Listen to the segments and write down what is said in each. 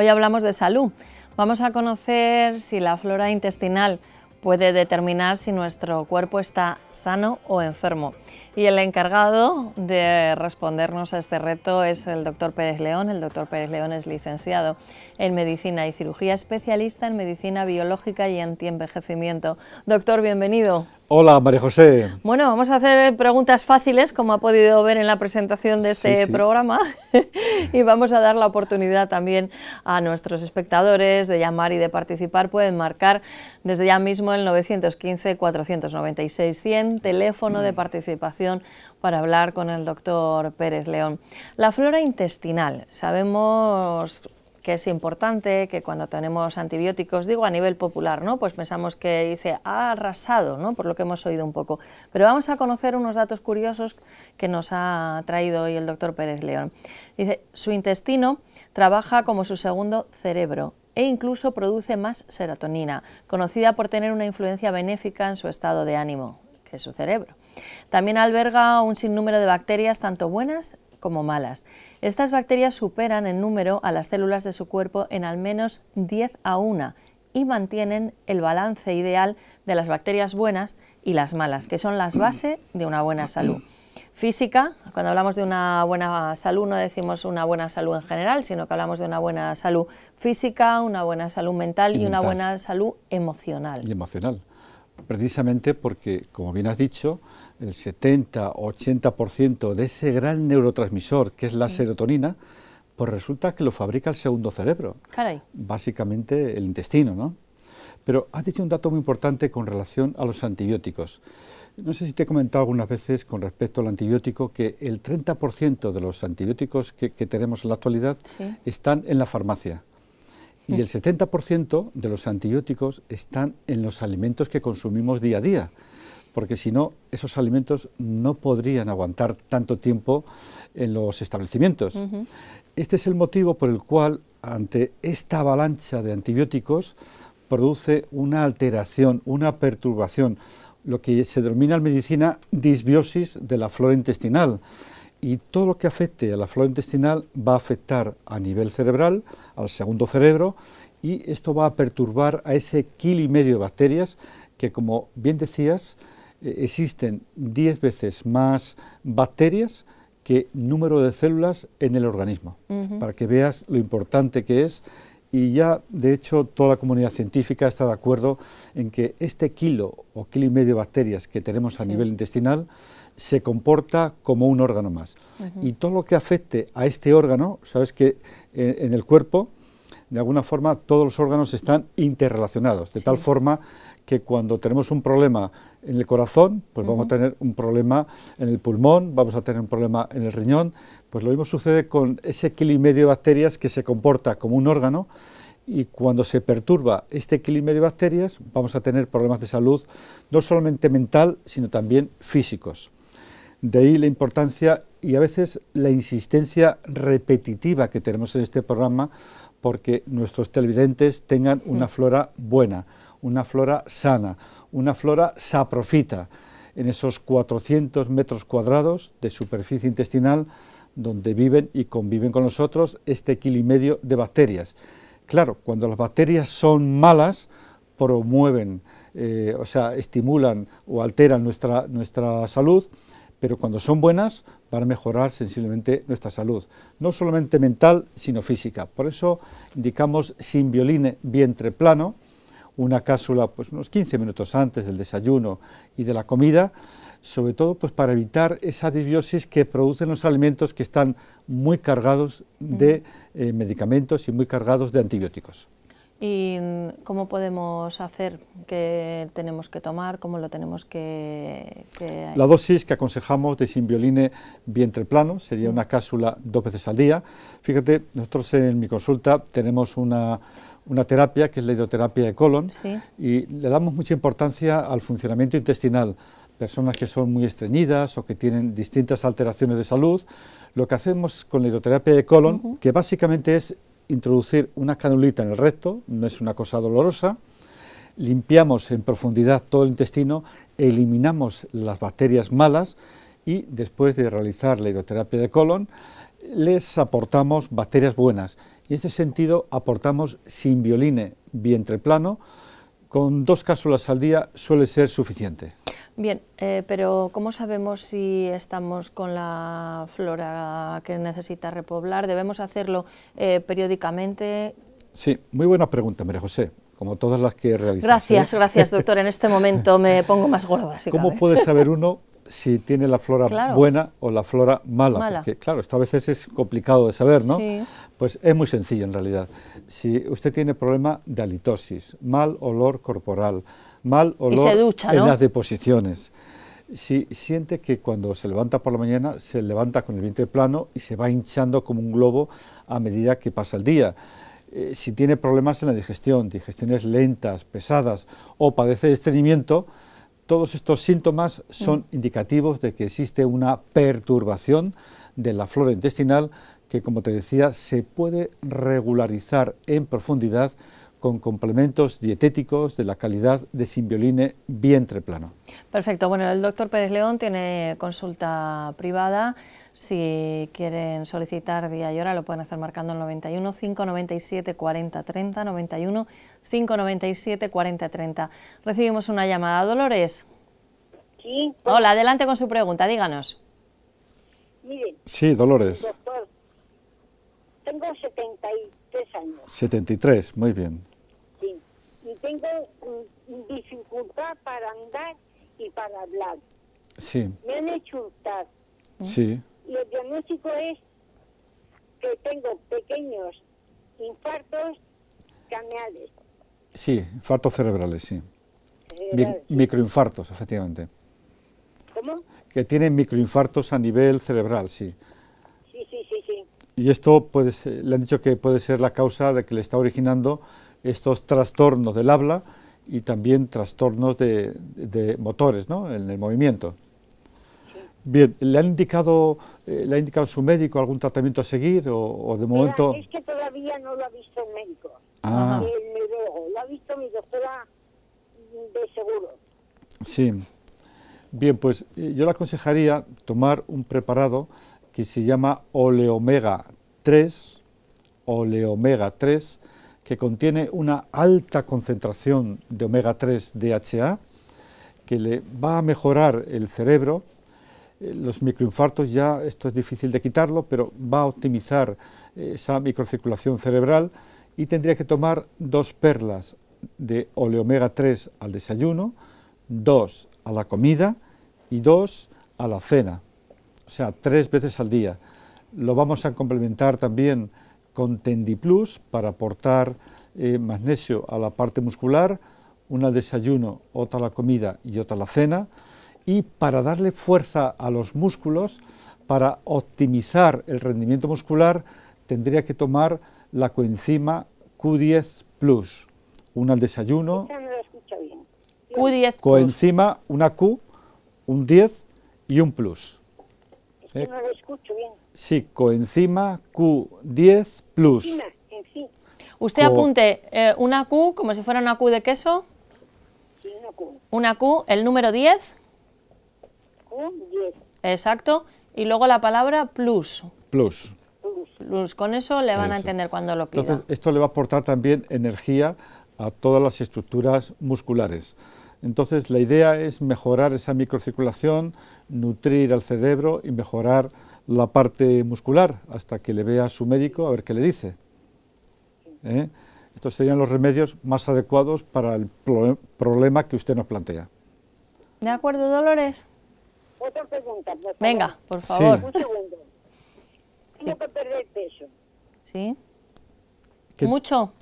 Hoy hablamos de salud. Vamos a conocer si la flora intestinal puede determinar si nuestro cuerpo está sano o enfermo. Y el encargado de respondernos a este reto es el doctor Pérez León. El doctor Pérez León es licenciado en Medicina y Cirugía, especialista en Medicina Biológica y Antienvejecimiento. Doctor, bienvenido. Hola, María José. Bueno, vamos a hacer preguntas fáciles, como ha podido ver en la presentación de este programa. y vamos a dar la oportunidad también a nuestros espectadores de llamar y de participar. Pueden marcar desde ya mismo el 915-496-100, teléfono de mm. participación para hablar con el doctor Pérez León. La flora intestinal, sabemos que es importante, que cuando tenemos antibióticos, digo a nivel popular, ¿no? Pues pensamos que dice, ha arrasado, ¿no? Por lo que hemos oído un poco. Pero vamos a conocer unos datos curiosos que nos ha traído hoy el doctor Pérez León. Dice, su intestino trabaja como su segundo cerebro e incluso produce más serotonina, conocida por tener una influencia benéfica en su estado de ánimo su cerebro. También alberga un sinnúmero de bacterias, tanto buenas como malas. Estas bacterias superan en número a las células de su cuerpo en al menos 10 a 1 y mantienen el balance ideal de las bacterias buenas y las malas, que son las bases de una buena salud. Física, cuando hablamos de una buena salud no decimos una buena salud en general, sino que hablamos de una buena salud física, una buena salud mental y, una buena salud emocional. Y emocional precisamente porque, como bien has dicho, el 70-80% de ese gran neurotransmisor que es la serotonina, pues resulta que lo fabrica el segundo cerebro, básicamente el intestino, ¿no? Pero has dicho un dato muy importante con relación a los antibióticos. No sé si te he comentado algunas veces con respecto al antibiótico que el 30% de los antibióticos que, tenemos en la actualidad están en la farmacia. Y el 70% de los antibióticos están en los alimentos que consumimos día a día, porque si no, esos alimentos no podrían aguantar tanto tiempo en los establecimientos. Este es el motivo por el cual, ante esta avalancha de antibióticos, produce una alteración, una perturbación, lo que se denomina en medicina disbiosis de la flora intestinal y todo lo que afecte a la flora intestinal va a afectar a nivel cerebral, al segundo cerebro, y esto va a perturbar a ese kilo y medio de bacterias que, como bien decías, eh, existen 10 veces más bacterias que número de células en el organismo, para que veas lo importante que es. Y ya, de hecho, toda la comunidad científica está de acuerdo en que este kilo o kilo y medio de bacterias que tenemos a nivel intestinal se comporta como un órgano más. Y todo lo que afecte a este órgano, sabes que eh, en el cuerpo, de alguna forma, todos los órganos están interrelacionados, de tal forma que cuando tenemos un problema en el corazón, pues vamos a tener un problema en el pulmón, vamos a tener un problema en el riñón, pues lo mismo sucede con ese equilibrio de bacterias que se comporta como un órgano y cuando se perturba este equilibrio de bacterias vamos a tener problemas de salud no solamente mental, sino también físicos. De ahí la importancia y a veces la insistencia repetitiva que tenemos en este programa porque nuestros televidentes tengan una flora buena, una flora sana, una flora saprofita en esos 400 metros cuadrados de superficie intestinal donde viven y conviven con nosotros este kilo y medio de bacterias. Claro, cuando las bacterias son malas, promueven, eh, o sea, estimulan o alteran nuestra salud, pero cuando son buenas van a mejorar sensiblemente nuestra salud, no solamente mental, sino física. Por eso indicamos sin vientre plano, una cápsula pues unos 15 minutos antes del desayuno y de la comida, sobre todo pues para evitar esa disbiosis que producen los alimentos que están muy cargados de eh, medicamentos y muy cargados de antibióticos. ¿Y cómo podemos hacer? ¿Qué tenemos que tomar? ¿Cómo lo tenemos que...? La dosis que aconsejamos de simbioline vientre plano sería mm. una cápsula dos veces al día. Fíjate, nosotros en mi consulta tenemos una, una terapia que es la hidroterapia de colon y le damos mucha importancia al funcionamiento intestinal personas que son muy estreñidas o que tienen distintas alteraciones de salud, lo que hacemos con la hidroterapia de colon, que básicamente es introducir una canulita en el recto, no es una cosa dolorosa, limpiamos en profundidad todo el intestino, eliminamos las bacterias malas y después de realizar la hidroterapia de colon, les aportamos bacterias buenas. Y en este sentido aportamos simbioline vientre plano, con dos cápsulas al día suele ser suficiente. Bien, eh, pero ¿cómo sabemos si estamos con la flora que necesita repoblar? ¿Debemos hacerlo eh, periódicamente? Sí, muy buena pregunta, María José, como todas las que realizado. Gracias, gracias, doctor. En este momento me pongo más gorda. ¿Cómo puede saber uno si tiene la flora buena o la flora mala, porque claro, esto a veces es complicado de saber, ¿no? Pues es muy sencillo en realidad. Si usted tiene problema de halitosis, mal olor corporal, mal olor lo. en las deposiciones. Si siente que cuando se levanta por la mañana se levanta con el vientre plano y se va hinchando como un globo a medida que pasa el día. Eh, si tiene problemas en la digestión, digestiones lentas, pesadas o padece de estreñimiento, todos estos síntomas son mm. indicativos de que existe una perturbación de la flora intestinal que, como te decía, se puede regularizar en profundidad con complementos dietéticos de la calidad de simbioline vientre plano. Perfecto. Bueno, el doctor Pérez León tiene consulta privada. Si quieren solicitar día y hora lo pueden hacer marcando el 91 597 40 91 40 30. Recibimos una llamada. Dolores. Sí. Hola, adelante con su pregunta, díganos. Sí, Dolores. Doctor, tengo 73 años. 73, muy bien tengo mm, dificultad para andar y para hablar. Sí. Me han hecho un Sí. Y el diagnóstico es que tengo pequeños infartos craneales. Sí, infartos cerebrales, sí. microinfartos, efectivamente. ¿Cómo? Que tienen microinfartos a nivel cerebral, sí. Sí, sí, sí, sí. Y esto puede le han dicho que puede ser la causa de que le está originando estos trastornos del habla y también trastornos de, motores ¿no? en el movimiento. Bien, ¿le han indicado, eh, ha indicado su médico algún tratamiento a seguir o, de momento...? es que todavía no lo ha visto el médico, ah. el lo ha visto mi doctora de seguro. Sí, bien, pues eh, yo le aconsejaría tomar un preparado que se llama oleomega 3, oleomega 3, que contiene una alta concentración de omega 3 DHA que le va a mejorar el cerebro. Eh, los microinfartos ya, esto es difícil de quitarlo, pero va a optimizar eh, esa microcirculación cerebral y tendría que tomar dos perlas de oleomega 3 al desayuno, dos a la comida y dos a la cena, o sea, tres veces al día. Lo vamos a complementar también con Plus, para aportar eh, magnesio a la parte muscular, una al desayuno, otra a la comida y otra a la cena, y para darle fuerza a los músculos, para optimizar el rendimiento muscular, tendría que tomar la coenzima Q10 Plus, una al desayuno, Q10 coenzima, una Q, un 10 y un plus. Sí, coenzima Q10 plus. Usted apunte eh, una Q como si fuera una Q de queso. una Q. el número 10. Q10. Exacto. Y luego la palabra plus. Plus. Plus. Con eso le van a entender cuando lo pida. Entonces, esto le va a aportar también energía a todas las estructuras musculares. Entonces la idea es mejorar esa microcirculación, nutrir al cerebro y mejorar la parte muscular hasta que le vea a su médico a ver qué le dice. ¿Eh? Estos serían los remedios más adecuados para el problema que usted nos plantea. De acuerdo, Dolores. Otra pregunta, Venga, por favor. Sí. perder peso. ¿Sí? ¿Mucho?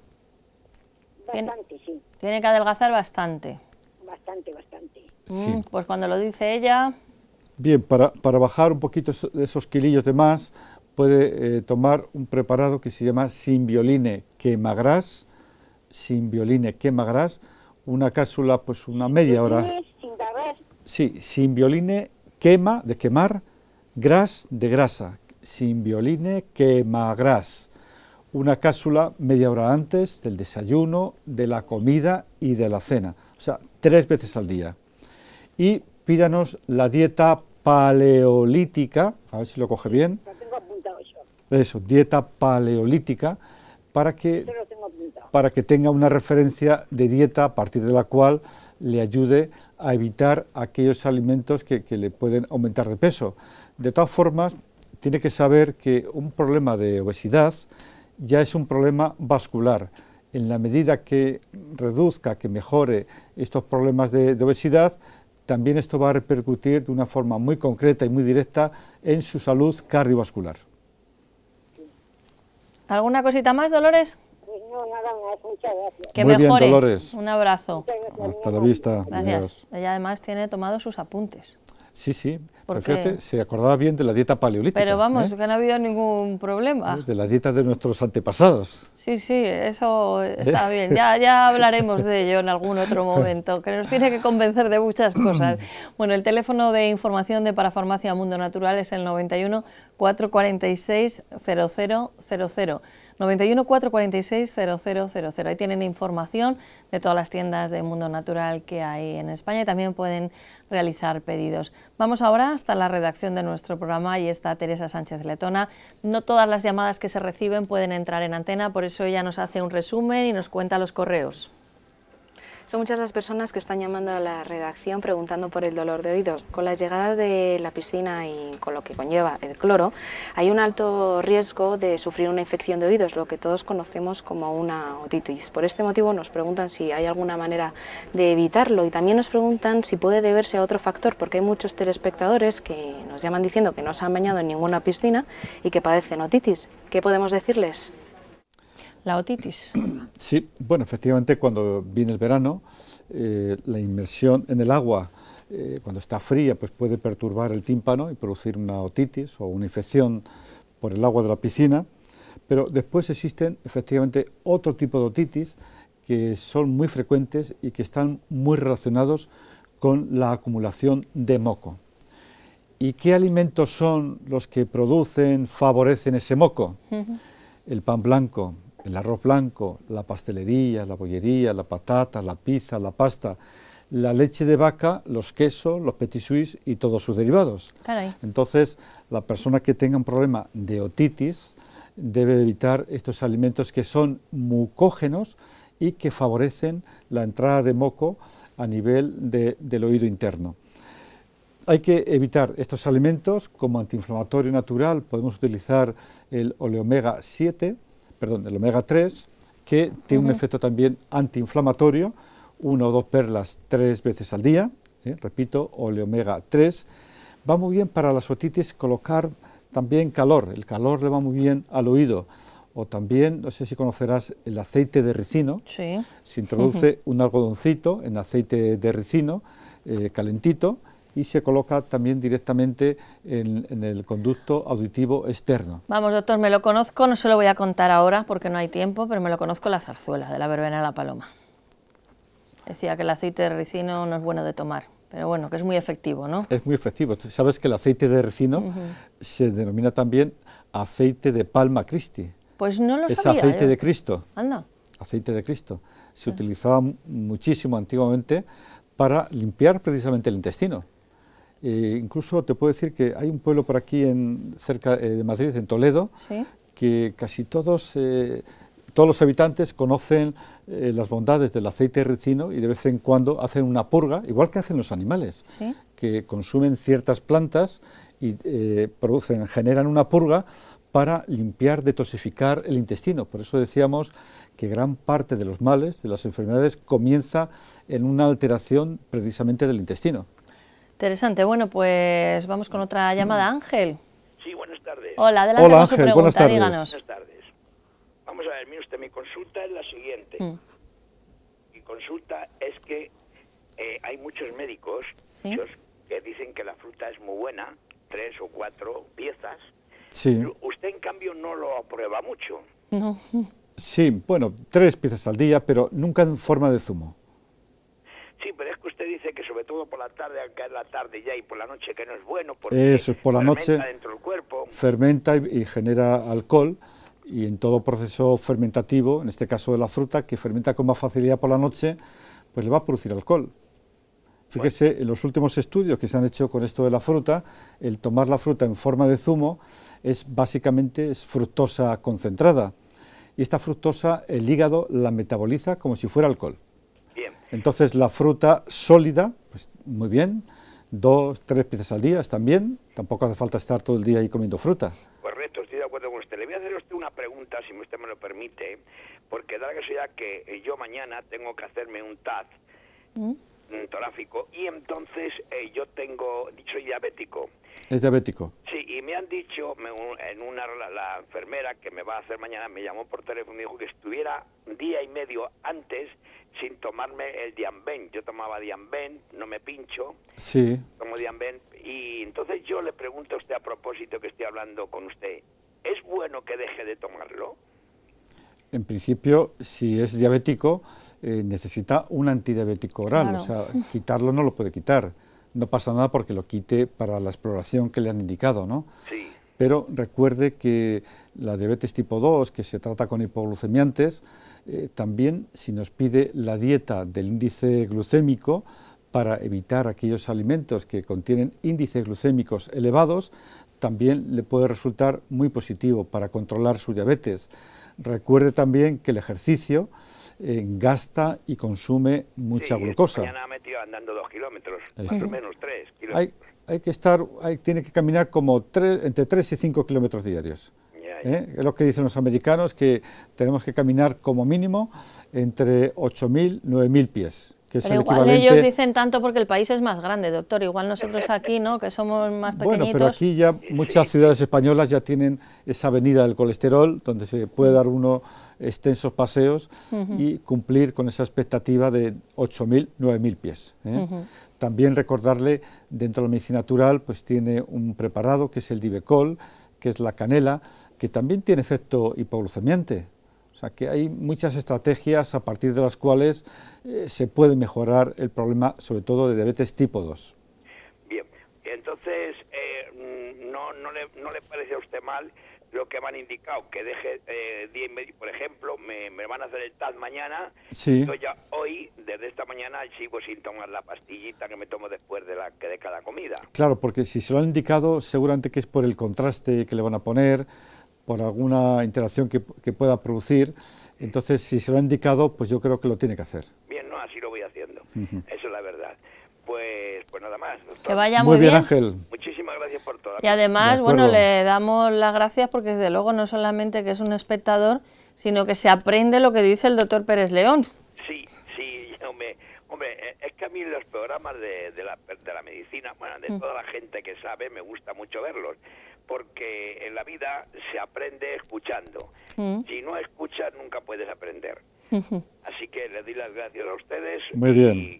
Tiene que adelgazar bastante bastante, bastante. Mm, pues cuando lo dice ella... Bien, para, bajar un poquito esos, esos kilillos de más, puede eh, tomar un preparado que se llama simbioline quemagras, simbioline quemagras, una cápsula, pues una media hora. Sí, simbioline quema, de quemar, gras, de grasa, simbioline gras Una cápsula media hora antes del desayuno, de la comida y de la cena. O sea, tres veces al día. Y pídanos la dieta paleolítica, a ver si lo coge bien. Eso, dieta paleolítica, para que, para que tenga una referencia de dieta a partir de la cual le ayude a evitar aquellos alimentos que, que le pueden aumentar de peso. De todas formas, tiene que saber que un problema de obesidad ya es un problema vascular en la medida que reduzca, que mejore estos problemas de, obesidad, también esto va a repercutir de una forma muy concreta y muy directa en su salud cardiovascular. ¿Alguna cosita más, Dolores? No, nada más, muchas gracias. Que muy mejore. Bien, Dolores. Un abrazo. Hasta la vista. Gracias. Ella además tiene tomado sus apuntes. Sí, sí. se acordaba bien de la dieta paleolítica. Pero vamos, ¿eh? que no ha habido ningún problema. De la dieta de nuestros antepasados. Sí, sí, eso ¿Eh? está bien. Ya, ya hablaremos de ello en algún otro momento, que nos tiene que convencer de muchas cosas. Bueno, el teléfono de información de Parafarmacia Mundo Natural es el 91 446 0000. 91 446 000. Ahí tienen información de todas las tiendas de Mundo Natural que hay en España y también pueden realizar pedidos. Vamos ahora hasta la redacción de nuestro programa y está Teresa Sánchez Letona. No todas las llamadas que se reciben pueden entrar en antena, por eso ella nos hace un resumen y nos cuenta los correos. Son muchas las personas que están llamando a la redacción preguntando por el dolor de oídos. Con la llegada de la piscina y con lo que conlleva el cloro, hay un alto riesgo de sufrir una infección de oídos, lo que todos conocemos como una otitis. Por este motivo nos preguntan si hay alguna manera de evitarlo y también nos preguntan si puede deberse a otro factor, porque hay muchos telespectadores que nos llaman diciendo que no se han bañado en ninguna piscina y que padecen otitis. ¿Qué podemos decirles? la otitis. Sí, bueno, efectivamente cuando viene el verano, eh, la inmersión en el agua, eh, cuando está fría, pues puede perturbar el tímpano y producir una otitis o una infección por el agua de la piscina, pero después existen efectivamente otro tipo de otitis que son muy frecuentes y que están muy relacionados con la acumulación de moco. ¿Y qué alimentos son los que producen, favorecen ese moco? El pan blanco, el arroz blanco, la pastelería, la bollería, la patata, la pizza, la pasta, la leche de vaca, los quesos, los petit suisse y todos sus derivados. Entonces, la persona que tenga un problema de otitis debe evitar estos alimentos que son mucógenos y que favorecen la entrada de moco a nivel del oído interno. Hay que evitar estos alimentos como antiinflamatorio natural, podemos utilizar el oleomega 7, perdón, el omega 3, que tiene un efecto también antiinflamatorio, una o dos perlas tres veces al día, ¿eh? repito, oleomega 3. Va muy bien para las otitis colocar también calor, el calor le va muy bien al oído. O también, no sé si conocerás el aceite de ricino, se introduce un algodoncito en aceite de ricino eh, calentito y se coloca también directamente en, el conducto auditivo externo. Vamos, doctor, me lo conozco, no se lo voy a contar ahora porque no hay tiempo, pero me lo conozco la zarzuela de la verbena de la paloma. Decía que el aceite de ricino no es bueno de tomar. Pero bueno, que es muy efectivo, ¿no? Es muy efectivo. sabes que el aceite de ricino se denomina también aceite de palma Christi. Pues no lo es sabía. Es aceite de Cristo. Anda. Aceite de Cristo. Se ah. utilizaba muchísimo antiguamente para limpiar precisamente el intestino. Eh, incluso te puedo decir que hay un pueblo por aquí, en, cerca eh, de Madrid, en Toledo, que casi todos, eh, todos los habitantes conocen las bondades del aceite de ricino y de vez en cuando hacen una purga, igual que hacen los animales, que consumen ciertas plantas y producen, generan una purga para limpiar, detoxificar el intestino. Por eso decíamos que gran parte de los males, de las enfermedades, comienza en una alteración precisamente del intestino. Interesante. Bueno, pues vamos con otra llamada. Mm. Ángel. Sí, buenas tardes. Hola, adelante Hola, Ángel, su buenas Buenas tardes. Vamos a ver, mire usted, mi consulta es la siguiente. Mm. Mi consulta es que eh, hay muchos médicos que dicen que la fruta es muy buena, tres o cuatro piezas. Sí. Usted, en cambio, no lo aprueba mucho. No. Sí, bueno, tres piezas al día, pero nunca en forma de zumo. Sí, pero es que usted dice que sobre todo por la tarde, al caer la tarde ya y por la noche que no es bueno, porque Eso, por la noche, dentro cuerpo. Fermenta y, genera alcohol y en todo proceso fermentativo, en este caso de la fruta, que fermenta con más facilidad por la noche, pues le va a producir alcohol. Fíjese, en los últimos estudios que se han hecho con esto de la fruta, el tomar la fruta en forma de zumo es básicamente es fructosa concentrada. Y esta fructosa, el hígado la metaboliza como si fuera alcohol. Entonces la fruta sólida, pues muy bien, dos, tres piezas al día están bien, tampoco hace falta estar todo el día ahí comiendo fruta. Correcto, estoy de acuerdo con usted. Le voy a hacer usted una pregunta, si usted me lo permite, porque da la casualidad que yo mañana tengo que hacerme un TAD. ¿Mm? Mm, torácico y entonces eh, yo tengo, soy diabético. ¿Es diabético? Sí, y me han dicho, en una, la, enfermera que me va a hacer mañana me llamó por teléfono y me dijo que estuviera día y medio antes sin tomarme el Diamben. Yo tomaba Diamben, no me pincho. Sí. Tomo Diamben. Y entonces yo le pregunto a usted a propósito que estoy hablando con usted, ¿es bueno que deje de tomarlo? En principio, si es diabético, eh, necesita un antidiabético oral, o sea, quitarlo no lo puede quitar. No pasa nada porque lo quite para la exploración que le han indicado, ¿no? Pero recuerde que la diabetes tipo 2, que se trata con hipoglucemiantes, eh, también si nos pide la dieta del índice glucémico, para evitar aquellos alimentos que contienen índices glucémicos elevados, también le puede resultar muy positivo para controlar su diabetes. Recuerde también que el ejercicio eh, gasta y consume mucha sí, glucosa. Mañana ha metido andando dos kilómetros, más o menos tres kilómetros. Hay, hay que estar, hay, tiene que caminar como entre 3 y cinco kilómetros diarios. ¿Eh? Es lo que dicen los americanos, que tenemos que caminar como mínimo entre 8.000 y 9.000 pies pero igual ellos dicen tanto porque el país es más grande, doctor. Igual nosotros aquí, ¿no? Que somos más pequeñitos. Bueno, pero aquí ya muchas ciudades españolas ya tienen esa avenida del colesterol, donde se puede dar uno extensos paseos y cumplir con esa expectativa de 8.000, 9.000 pies. ¿eh? También recordarle, dentro de la medicina natural, pues tiene un preparado que es el Divecol, que es la canela, que también tiene efecto hipoglucemiante. O sea que hay muchas estrategias a partir de las cuales eh, se puede mejorar el problema, sobre todo de diabetes tipo 2. Bien, entonces, eh, mm, no, le, parece a usted mal lo que me han indicado? Que deje eh, día y medio, por ejemplo, me, van a hacer el TAD mañana. Sí. Yo ya hoy, desde esta mañana, sigo sin tomar la pastillita que me tomo después de, la, de cada comida. Claro, porque si se lo han indicado, seguramente que es por el contraste que le van a poner por alguna interacción que, pueda producir. Entonces, si se lo ha indicado, pues yo creo que lo tiene que hacer. Bien, no, así lo voy haciendo. Eso es la verdad. Pues, pues nada más. Doctor. Que vaya muy, bien, Ángel. Muchísimas gracias por todo. Y además, bueno, le damos las gracias porque desde luego no solamente que es un espectador, sino que se aprende lo que dice el doctor Pérez León. Sí, sí, hombre, hombre eh, es que a mí los programas de, de, la, de la medicina, bueno, de mm. toda la gente que sabe, me gusta mucho verlos porque en la vida se aprende escuchando. Mm. Si no escuchas, nunca puedes aprender. Así que les doy las gracias a ustedes y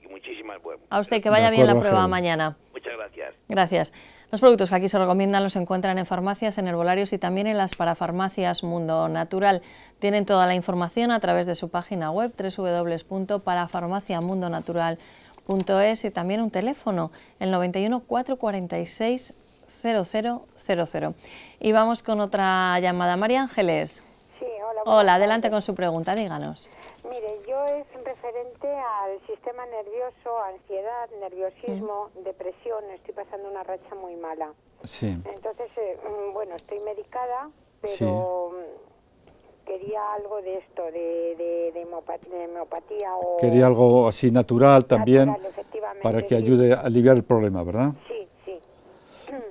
muchísimas buenas. A usted, que vaya bien la prueba mañana. Muchas gracias. Gracias. Los productos que aquí se recomiendan los encuentran en farmacias, en herbolarios y también en las parafarmacias Mundo Natural. Tienen toda la información a través de su página web www.parafarmaciamundonatural.es y también un teléfono, el 91 446 0000. Y vamos con otra llamada. María Ángeles. Sí, hola. Hola, adelante con su pregunta, díganos. Mire, yo es referente al sistema nervioso, ansiedad, nerviosismo, mm. depresión, estoy pasando una racha muy mala. Sí. Entonces, eh, mm, bueno, estoy medicada, pero... Mm, quería algo de esto, de, de, de, hemopatía, o... Quería algo así natural también, para que ayude a aliviar el problema, ¿verdad? Sí,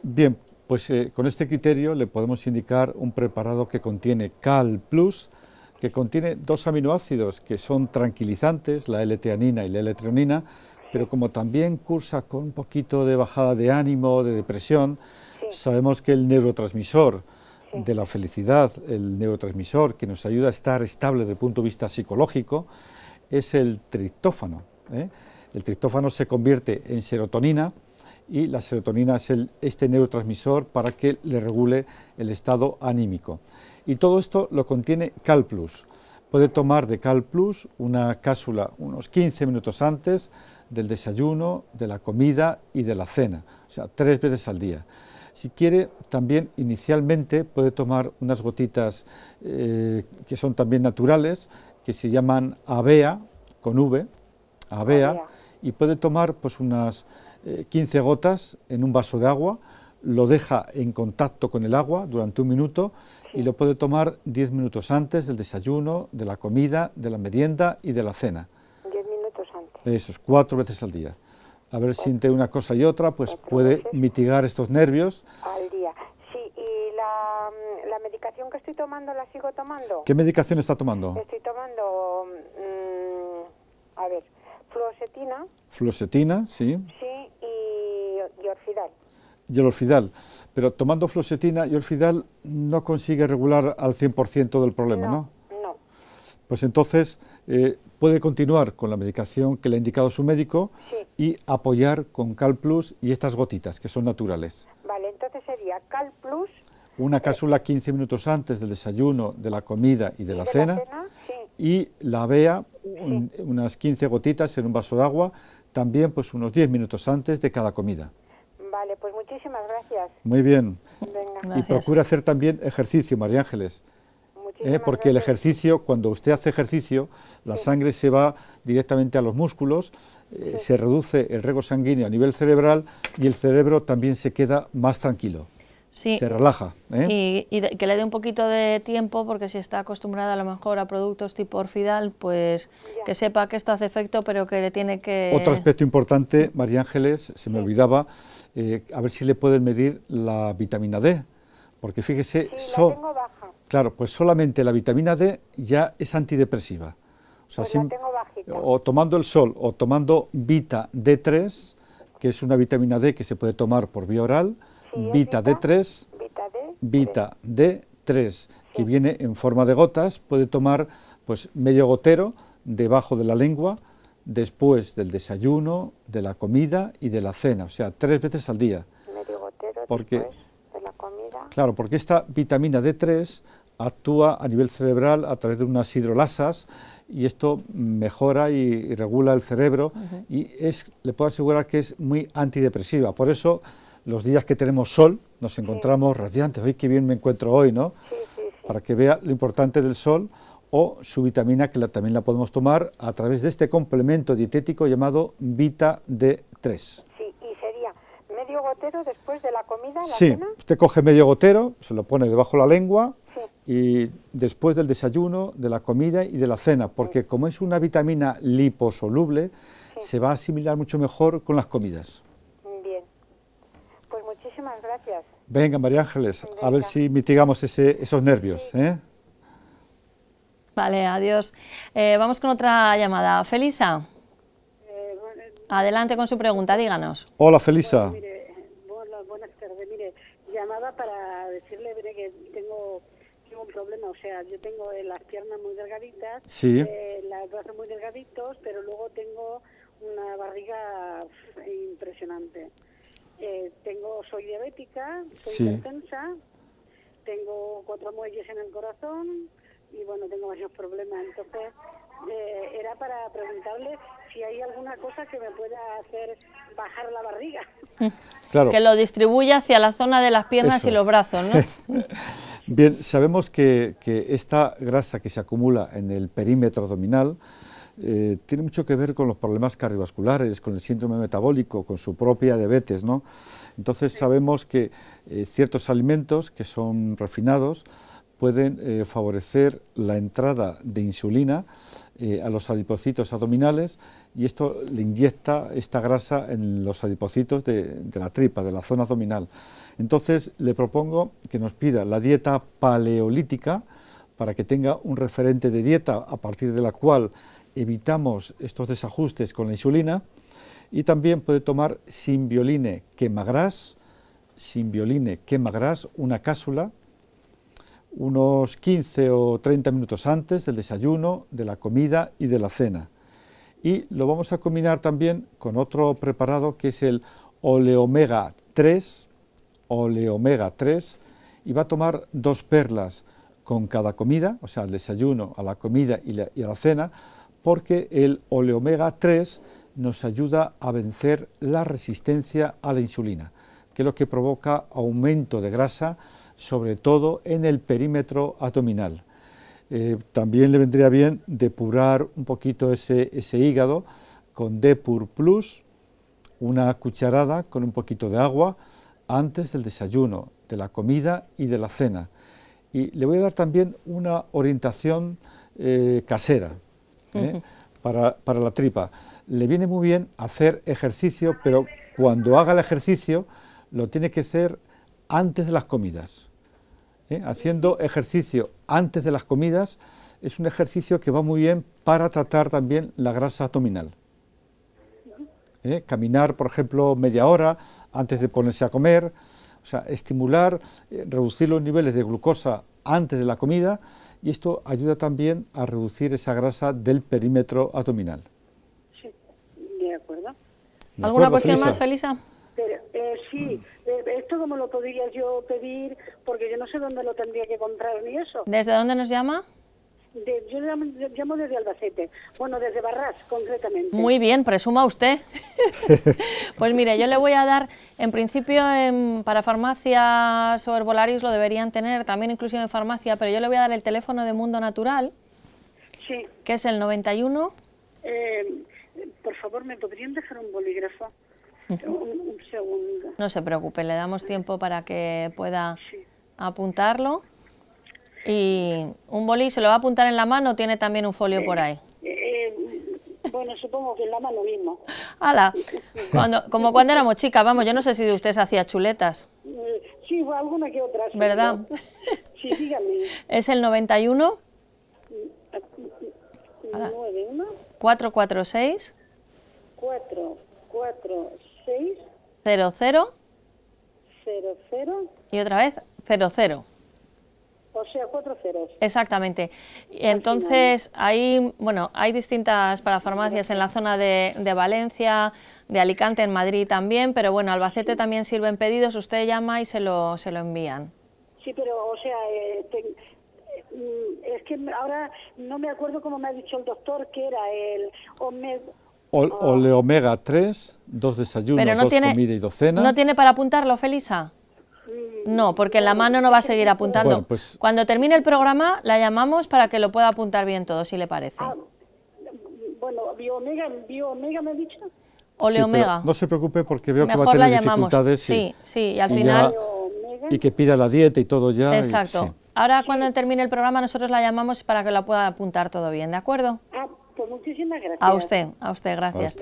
Bien, pues eh, con este criterio le podemos indicar un preparado que contiene Cal Plus, que contiene dos aminoácidos que son tranquilizantes, la L-teanina y la l pero como también cursa con un poquito de bajada de ánimo, de depresión, sabemos que el neurotransmisor de la felicidad, el neurotransmisor que nos ayuda a estar estable desde el punto de vista psicológico, es el triptófano. ¿eh? El triptófano se convierte en serotonina, y la serotonina es este neurotransmisor para que le regule el estado anímico. Y todo esto lo contiene CalPlus. Puede tomar de CalPlus una cápsula unos 15 minutos antes del desayuno, de la comida y de la cena, o sea, tres veces al día. Si quiere, también inicialmente puede tomar unas gotitas eh, que son también naturales, que se llaman AVEA, con V, AVEA, y puede tomar pues unas 15 eh, gotas en un vaso de agua, lo deja en contacto con el agua durante un minuto y lo puede tomar 10 minutos antes del desayuno, de la comida, de la merienda y de la cena. 10 minutos antes. Eso es, cuatro veces al día. A ver si entre una cosa y otra, pues puede mitigar estos nervios. Al día. Sí, y mm, la, medicación que estoy tomando, ¿la sigo tomando? ¿Qué medicación está tomando? Estoy tomando, mm, a ver, fluoxetina. Fluoxetina, Sí y el Pero tomando flosetina y olfidal no consigue regular al 100% del problema, ¿no? No. Pues entonces eh, puede continuar con la medicación que le ha indicado su médico y apoyar con Cal Plus y estas gotitas que son naturales. Vale, entonces sería Plus. Una cápsula 15 minutos antes del desayuno, de la comida y de, la, cena, Y la vea unas 15 gotitas en un vaso de agua, también pues unos 10 minutos antes de cada comida. Muchísimas gracias. Muy bien. Y procura hacer también ejercicio, María Ángeles. ¿eh? porque el ejercicio, cuando usted hace ejercicio, la sangre se va directamente a los músculos, eh, se reduce el riego sanguíneo a nivel cerebral y el cerebro también se queda más tranquilo. Sí. Se relaja. ¿eh? Y, que le dé un poquito de tiempo, porque si está acostumbrada a lo mejor a productos tipo Orfidal, pues que sepa que esto hace efecto, pero que le tiene que... Otro aspecto importante, María Ángeles, se me olvidaba, eh, a ver si le pueden medir la vitamina D, porque fíjese, claro, pues solamente la vitamina D ya es antidepresiva. O, pues tomando el sol o tomando Vita D3, que es una vitamina D que se puede tomar por vía oral, Vita, D3, Vita D3, que viene en forma de gotas, puede tomar pues medio gotero debajo de la lengua después del desayuno, de la comida y de la cena, o sea, tres veces al día. Medio gotero porque, de la comida. Claro, porque esta vitamina D3 actúa a nivel cerebral a través de unas hidrolasas y esto mejora y, regula el cerebro y es, le puedo asegurar que es muy antidepresiva. Por eso los días que tenemos sol nos encontramos radiantes. Hoy qué bien me encuentro hoy, ¿no? Para que vea lo importante del sol o su vitamina que la, también la podemos tomar a través de este complemento dietético llamado Vita D3. Sí, y sería medio gotero después de la comida. La sí, usted coge medio gotero, se lo pone debajo de la lengua y después del desayuno, de la comida y de la cena, porque como es una vitamina liposoluble, se va a asimilar mucho mejor con las comidas. Bien, pues muchísimas gracias. Venga, María Ángeles, a ver si mitigamos ese, esos nervios. ¿eh? Vale, adiós. Eh, vamos con otra llamada. Felisa. Adelante con su pregunta, díganos. Hola, Felisa. mire, buenas tardes. Mire, llamaba para decirle que tengo, un problema. O sea, yo tengo eh, las piernas muy delgaditas, eh, los brazos muy delgaditos, pero luego tengo una barriga impresionante. Eh, tengo, soy diabética, soy sí. hipertensa, tengo cuatro muelles en el corazón y bueno, tengo varios problemas. Entonces, eh, era para preguntarle si hay alguna cosa que me pueda hacer bajar la barriga. Que lo distribuya hacia la zona de las piernas y los brazos, ¿no? Bien, sabemos que, esta grasa que se acumula en el perímetro abdominal eh, tiene mucho que ver con los problemas cardiovasculares, con el síndrome metabólico, con su propia diabetes, ¿no? Entonces sabemos que eh, ciertos alimentos que son refinados pueden eh, favorecer la entrada de insulina eh, a los adipocitos abdominales y esto le inyecta esta grasa en los adipocitos de, la tripa, de la zona abdominal. Entonces le propongo que nos pida la dieta paleolítica para que tenga un referente de dieta a partir de la cual evitamos estos desajustes con la insulina y también puede tomar simbioline quemagras, simbioline quemagras, una cápsula unos 15 o 30 minutos antes del desayuno, de la comida y de la cena. Y lo vamos a combinar también con otro preparado que es el oleomega 3, oleomega 3, y va a tomar dos perlas con cada comida, o sea, al desayuno, a la comida y, a la cena, porque el oleomega 3 nos ayuda a vencer la resistencia a la insulina, que es lo que provoca aumento de grasa, sobre todo en el perímetro abdominal. Eh, también le vendría bien depurar un poquito ese, hígado con Depur Plus, una cucharada con un poquito de agua antes del desayuno, de la comida y de la cena. Y le voy a dar también una orientación eh, casera ¿eh? para, para, la tripa. Le viene muy bien hacer ejercicio, pero cuando haga el ejercicio lo tiene que hacer antes de las comidas. ¿eh? Haciendo ejercicio antes de las comidas es un ejercicio que va muy bien para tratar también la grasa abdominal. ¿eh? Caminar, por ejemplo, media hora antes de ponerse a comer, o sea, estimular, eh, reducir los niveles de glucosa antes de la comida y esto ayuda también a reducir esa grasa del perímetro abdominal. Sí, de acuerdo. ¿Alguna cuestión más, Felisa? Pero, eh, sí, mm. eh, esto cómo lo podría yo pedir, porque yo no sé dónde lo tendría que comprar ni eso. ¿Desde dónde nos llama? yo llamo, desde Albacete, bueno, desde Barras concretamente. Muy bien, presuma usted. pues mire, yo le voy a dar, en principio em, para farmacias o herbolarios lo deberían tener, también inclusive en farmacia, pero yo le voy a dar el teléfono de Mundo Natural, que es el 91. Eh, por favor, ¿me podrían dejar un bolígrafo? Un, segundo. No se preocupe, le damos tiempo para que pueda apuntarlo. Y un bolí, ¿se lo va a apuntar en la mano o tiene también un folio por ahí? Eh, eh, bueno, supongo que en la mano mismo. ¡Hala! Cuando, como cuando éramos chicas, vamos, yo no sé si de ustedes hacía chuletas. Sí, alguna que otra. ¿Verdad? sí, dígame. ¿Es el 91? 91. 446. 4, 4, 0 y otra vez 0 0. O sea, cuatro ceros. Exactamente. Entonces, hay bueno, hay distintas parafarmacias en la zona de, Valencia, de Alicante, en Madrid también, pero bueno, Albacete también también sirven pedidos, usted llama y se lo, se lo envían. Sí, pero, o sea, eh, eh, mm, es que ahora no me acuerdo cómo me ha dicho el doctor que era el... O oleomega 3, dos desayunos, no dos tiene, y dos ¿No tiene para apuntarlo, Felisa? No, porque la mano no va a seguir apuntando. pues, Cuando termine el programa la llamamos para que lo pueda apuntar bien todo, si le parece. Ah, bueno, biomega, me ha dicho. Oleomega. no se preocupe porque veo que va a tener dificultades. Sí, sí, y al final... y que pida la dieta y todo ya. Exacto. Ahora cuando termine el programa nosotros la llamamos para que la pueda apuntar todo bien, ¿de acuerdo? Pues muchísimas gracias. A usted, a usted, gracias.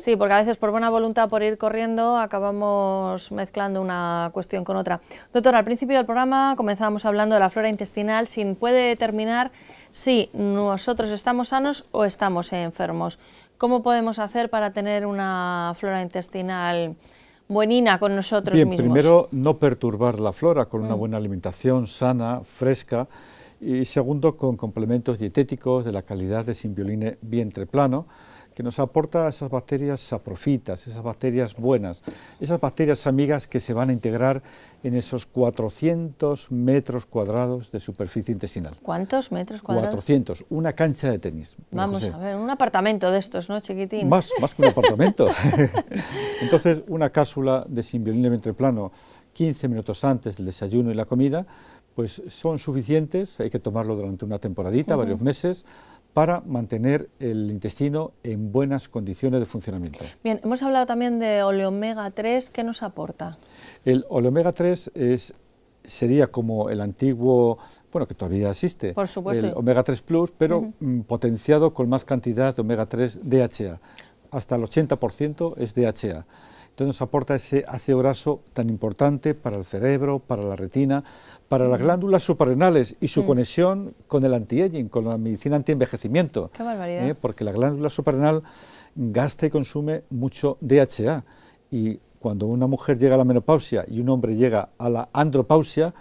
Sí, porque a veces por buena voluntad, por ir corriendo, acabamos mezclando una cuestión con otra. Doctor, al principio del programa comenzábamos hablando de la flora intestinal, sin puede determinar si nosotros estamos sanos o estamos enfermos. ¿Cómo podemos hacer para tener una flora intestinal buenina con nosotros Bien, Primero, no perturbar la flora con una mm. buena alimentación sana, fresca, y segundo con complementos dietéticos de la calidad de simbioline vientre plano que nos aporta esas bacterias saprofitas, esas bacterias buenas, esas bacterias amigas que se van a integrar en esos 400 metros cuadrados de superficie intestinal. ¿Cuántos metros cuadrados? 400, una cancha de tenis. Vamos a ver, un apartamento de estos, ¿no, chiquitín? Más, que un apartamento. Entonces, una cápsula de Simbioline ventre plano 15 minutos antes del desayuno y la comida pues son suficientes, hay que tomarlo durante una temporadita, varios meses, para mantener el intestino en buenas condiciones de funcionamiento. Bien, hemos hablado también de oleomega 3, ¿qué nos aporta? El oleomega 3 es, sería como el antiguo, bueno, que todavía existe, el omega 3 plus, pero mm, potenciado con más cantidad de omega 3 DHA, hasta el 80% es DHA. Entonces nos aporta ese ácido graso tan importante para el cerebro, para la retina, para las glándulas suprarrenales y su conexión con el anti-aging, con la medicina anti-envejecimiento. Qué barbaridad. ¿eh? Porque la glándula suprarrenal gasta y consume mucho DHA. Y cuando una mujer llega a la menopausia y un hombre llega a la andropausia,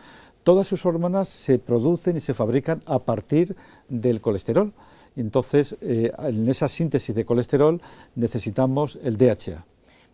todas sus hormonas se producen y se fabrican a partir del colesterol. Entonces, eh, en esa síntesis de colesterol necesitamos el DHA.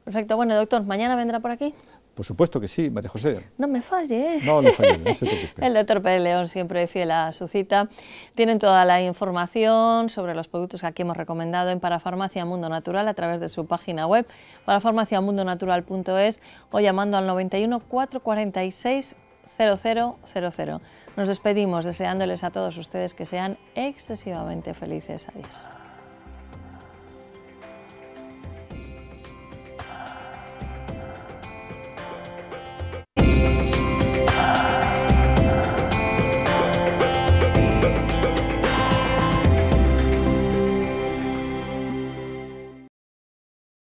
Perfecto. Bueno, doctor, ¿mañana vendrá por aquí? Por supuesto que sí, María José. No me falles. ¿eh? No, no falles, El doctor Pérez León siempre fiel a su cita. Tienen toda la información sobre los productos que aquí hemos recomendado en Parafarmacia Mundo Natural a través de su página web, parafarmaciamundonatural.es o llamando al 91 446 0000. Nos despedimos deseándoles a todos ustedes que sean excesivamente felices. Adiós. Bye.